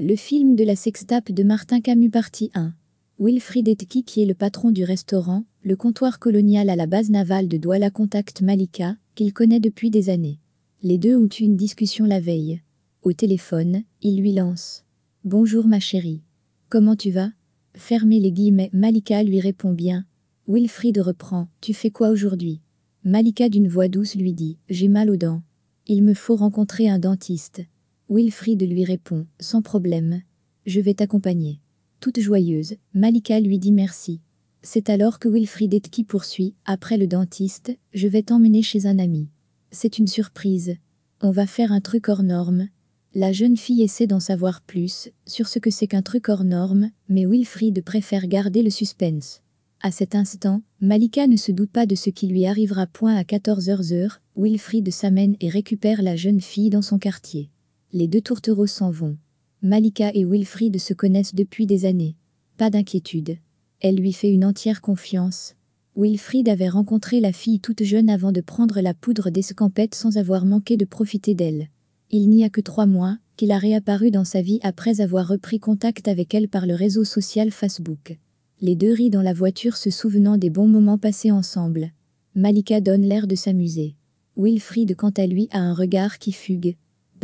Le film de la sextape de Martin Camus partie 1. Wilfried Etki qui est le patron du restaurant, le comptoir colonial à la base navale de Douala contacte Malika, qu'il connaît depuis des années. Les deux ont eu une discussion la veille. Au téléphone, il lui lance « Bonjour ma chérie. Comment tu vas ?» Fermez les guillemets, Malika lui répond bien. Wilfried reprend « Tu fais quoi aujourd'hui ?» Malika d'une voix douce lui dit « J'ai mal aux dents. Il me faut rencontrer un dentiste. » Wilfried lui répond Sans problème, je vais t'accompagner. Toute joyeuse, Malika lui dit merci. C'est alors que Wilfrid qui poursuit Après le dentiste, je vais t'emmener chez un ami. C'est une surprise. On va faire un truc hors norme. La jeune fille essaie d'en savoir plus sur ce que c'est qu'un truc hors norme, mais Wilfrid préfère garder le suspense. À cet instant, Malika ne se doute pas de ce qui lui arrivera. Point à 14h, Wilfrid s'amène et récupère la jeune fille dans son quartier. Les deux tourtereaux s'en vont. Malika et Wilfried se connaissent depuis des années. Pas d'inquiétude. Elle lui fait une entière confiance. Wilfried avait rencontré la fille toute jeune avant de prendre la poudre d'escampette sans avoir manqué de profiter d'elle. Il n'y a que trois mois qu'il a réapparu dans sa vie après avoir repris contact avec elle par le réseau social Facebook. Les deux rient dans la voiture se souvenant des bons moments passés ensemble. Malika donne l'air de s'amuser. Wilfried quant à lui a un regard qui fugue,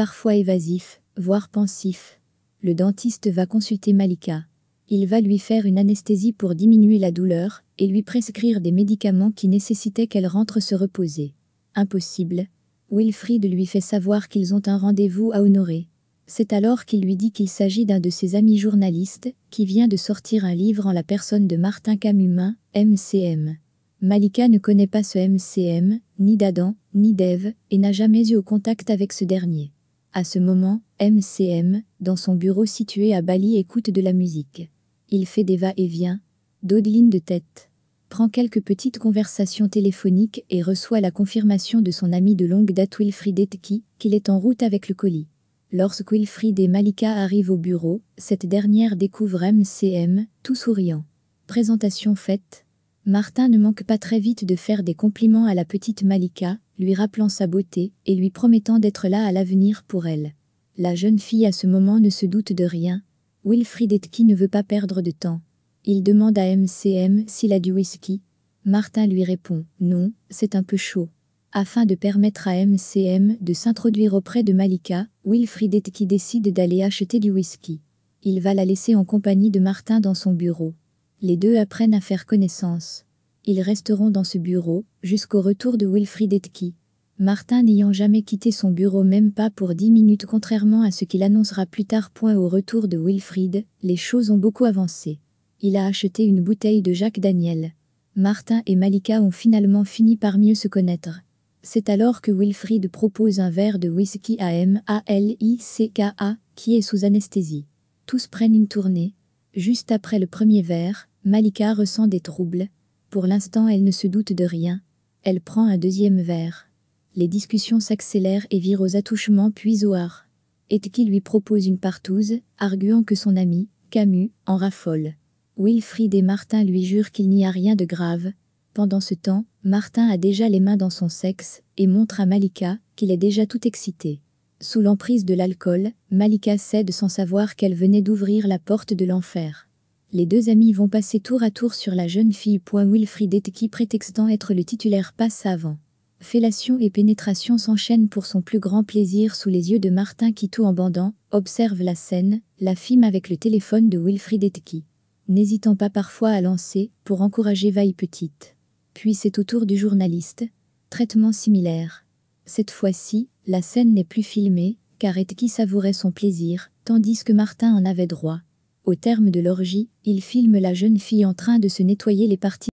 parfois évasif, voire pensif. Le dentiste va consulter Malika. Il va lui faire une anesthésie pour diminuer la douleur et lui prescrire des médicaments qui nécessitaient qu'elle rentre se reposer. Impossible. Wilfried lui fait savoir qu'ils ont un rendez-vous à honorer. C'est alors qu'il lui dit qu'il s'agit d'un de ses amis journalistes qui vient de sortir un livre en la personne de Martin Camumin, MCM. Malika ne connaît pas ce MCM, ni d'Adam, ni d'Ève, et n'a jamais eu au contact avec ce dernier. À ce moment, MCM, dans son bureau situé à Bali, écoute de la musique. Il fait des va-et-vient, dodeline de tête, prend quelques petites conversations téléphoniques et reçoit la confirmation de son ami de longue date Wilfried Etki qu'il est en route avec le colis. Lorsque Wilfried et Malika arrivent au bureau, cette dernière découvre MCM, tout souriant. Présentation faite, Martin ne manque pas très vite de faire des compliments à la petite Malika, lui rappelant sa beauté et lui promettant d'être là à l'avenir pour elle. La jeune fille à ce moment ne se doute de rien. Wilfried Etki ne veut pas perdre de temps. Il demande à MCM s'il a du whisky. Martin lui répond « Non, c'est un peu chaud ». Afin de permettre à MCM de s'introduire auprès de Malika, Wilfried Etki décide d'aller acheter du whisky. Il va la laisser en compagnie de Martin dans son bureau. Les deux apprennent à faire connaissance. Ils resteront dans ce bureau jusqu'au retour de Wilfried Etki. Martin n'ayant jamais quitté son bureau même pas pour dix minutes contrairement à ce qu'il annoncera plus tard. Point au retour de Wilfried, les choses ont beaucoup avancé. Il a acheté une bouteille de Jacques Daniel. Martin et Malika ont finalement fini par mieux se connaître. C'est alors que Wilfried propose un verre de whisky à m a l i c a qui est sous anesthésie. Tous prennent une tournée. Juste après le premier verre, Malika ressent des troubles, pour l'instant, elle ne se doute de rien. Elle prend un deuxième verre. Les discussions s'accélèrent et virent aux attouchements puis au Et qui lui propose une partouze, arguant que son ami, Camus, en raffole. Wilfried et Martin lui jurent qu'il n'y a rien de grave. Pendant ce temps, Martin a déjà les mains dans son sexe et montre à Malika qu'il est déjà tout excité. Sous l'emprise de l'alcool, Malika cède sans savoir qu'elle venait d'ouvrir la porte de l'enfer les deux amis vont passer tour à tour sur la jeune fille. Wilfried qui prétextant être le titulaire passe avant. Fellation et pénétration s'enchaînent pour son plus grand plaisir sous les yeux de Martin qui tout en bandant, observe la scène, la filme avec le téléphone de Wilfried Etki. N'hésitant pas parfois à lancer, pour encourager Vaille Petite. Puis c'est au tour du journaliste. Traitement similaire. Cette fois-ci, la scène n'est plus filmée, car Etki savourait son plaisir, tandis que Martin en avait droit. Au terme de l'orgie, il filme la jeune fille en train de se nettoyer les parties